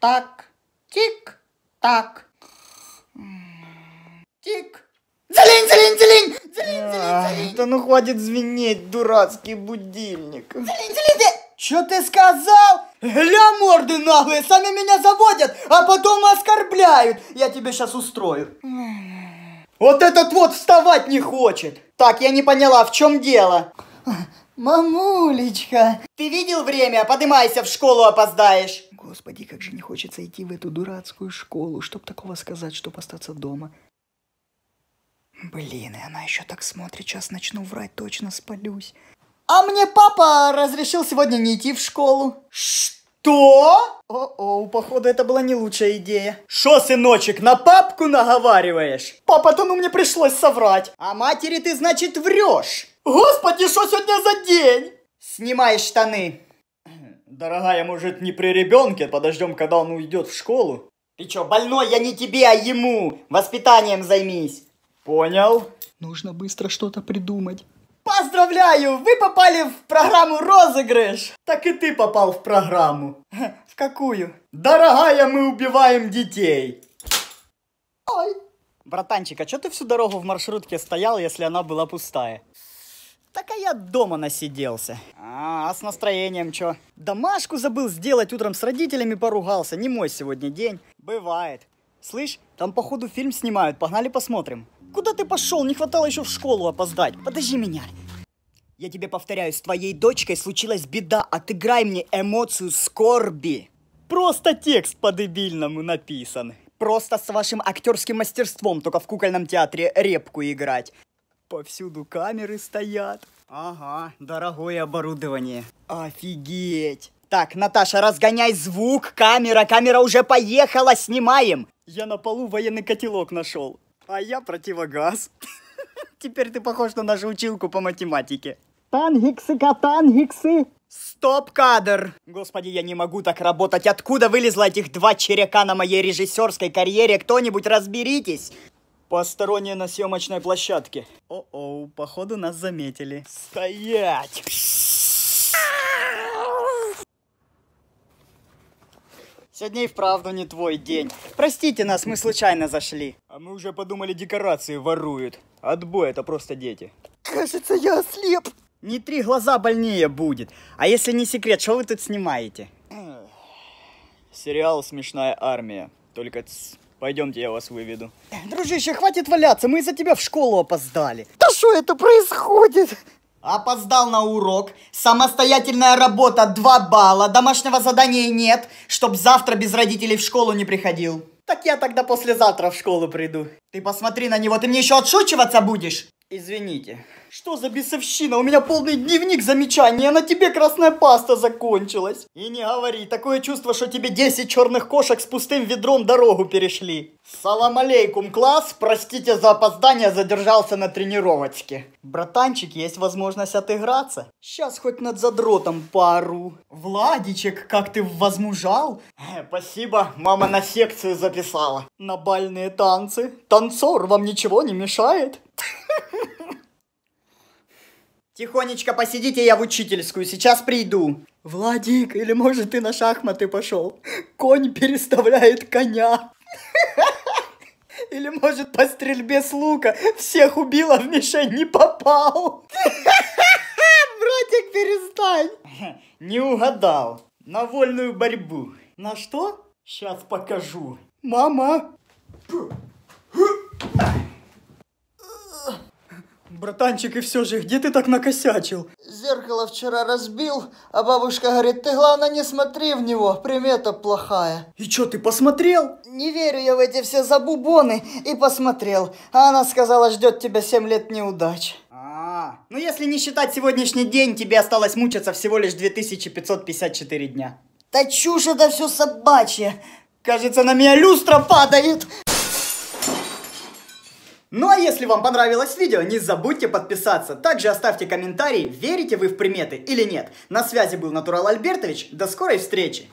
так, тик, так. Тик. Залень, залень, залень, залень, залень, а, залень. Да ну хватит звенеть, дурацкий будильник. Залень, залень, залень. Чё ты сказал? Гля морды наглые, сами меня заводят, а потом оскорбляют. Я тебе сейчас устрою. Вот этот вот вставать не хочет. Так, я не поняла, в чем дело? Мамулечка! Ты видел время? Поднимайся, в школу опоздаешь! Господи, как же не хочется идти в эту дурацкую школу, чтоб такого сказать, чтоб остаться дома. Блин, и она еще так смотрит, сейчас начну врать, точно спалюсь. А мне папа разрешил сегодня не идти в школу. Что? О-о, походу это была не лучшая идея. Шо, сыночек, на папку наговариваешь? Папа, а то ну мне пришлось соврать. А матери ты, значит, врешь. Господи, что сегодня за день? Снимай штаны. Дорогая, может, не при ребенке, подождем, когда он уйдет в школу. Ты чё, больной? Я не тебе, а ему. Воспитанием займись. Понял. Нужно быстро что-то придумать. Поздравляю, вы попали в программу «Розыгрыш». Так и ты попал в программу. В какую? Дорогая, мы убиваем детей. Ой. Братанчик, а что ты всю дорогу в маршрутке стоял, если она была пустая? Так а я дома насиделся. А, а с настроением чё? Домашку забыл сделать, утром с родителями поругался. Не мой сегодня день. Бывает. Слышь, там походу фильм снимают, погнали посмотрим. Куда ты пошел? Не хватало еще в школу опоздать. Подожди меня. Я тебе повторяю, с твоей дочкой случилась беда. Отыграй мне эмоцию скорби. Просто текст по-дебильному написан. Просто с вашим актерским мастерством только в кукольном театре репку играть. Повсюду камеры стоят. Ага, дорогое оборудование. Офигеть! Так, Наташа, разгоняй звук, камера, камера уже поехала, снимаем. Я на полу военный котелок нашел, а я противогаз. Теперь ты похож на нашу училку по математике. Тангиксы, катангиксы. Стоп, кадр! Господи, я не могу так работать. Откуда вылезло этих два черяка на моей режиссерской карьере? Кто-нибудь разберитесь. Посторонние на съемочной площадке. О-оу, походу нас заметили. Стоять! Сегодня и вправду не твой день. Простите нас, мы случайно зашли. А мы уже подумали, декорации воруют. Отбой, это просто дети. Кажется, я ослеп. Не три глаза больнее будет. А если не секрет, что вы тут снимаете? Сериал «Смешная армия». Только... Пойдемте, я вас выведу. Дружище, хватит валяться, мы из-за тебя в школу опоздали. Да что это происходит? Опоздал на урок, самостоятельная работа 2 балла, домашнего задания нет, чтоб завтра без родителей в школу не приходил. Так я тогда послезавтра в школу приду. Ты посмотри на него, ты мне еще отшучиваться будешь? Извините. Что за бесовщина? У меня полный дневник замечаний, а на тебе красная паста закончилась. И не говори, такое чувство, что тебе 10 черных кошек с пустым ведром дорогу перешли. Салам алейкум, класс, простите за опоздание, задержался на тренировочке. Братанчик, есть возможность отыграться? Сейчас хоть над задротом пару. Владичек, как ты возмужал? Э, спасибо, мама на секцию записала. На бальные танцы? Танцы? танцор вам ничего не мешает? Тихонечко посидите, я в учительскую, сейчас приду. Владик, или может ты на шахматы пошел? Конь переставляет коня. Или может по стрельбе с лука всех убила, в мишень не попал. Братик, перестань. Не угадал. На вольную борьбу. На что? Сейчас покажу. Мама. Братанчик, и все же, где ты так накосячил? Зеркало вчера разбил, а бабушка говорит, ты, главное, не смотри в него, примета плохая. И что, ты посмотрел? Не верю я в эти все забубоны и посмотрел. А она сказала, ждет тебя семь лет неудач. А, ну если не считать сегодняшний день, тебе осталось мучиться всего лишь 2554 дня. Да чушь это все собачья. Кажется, на меня люстра падает. Ну а если вам понравилось видео, не забудьте подписаться. Также оставьте комментарий, верите вы в приметы или нет. На связи был Натурал Альбертович. До скорой встречи!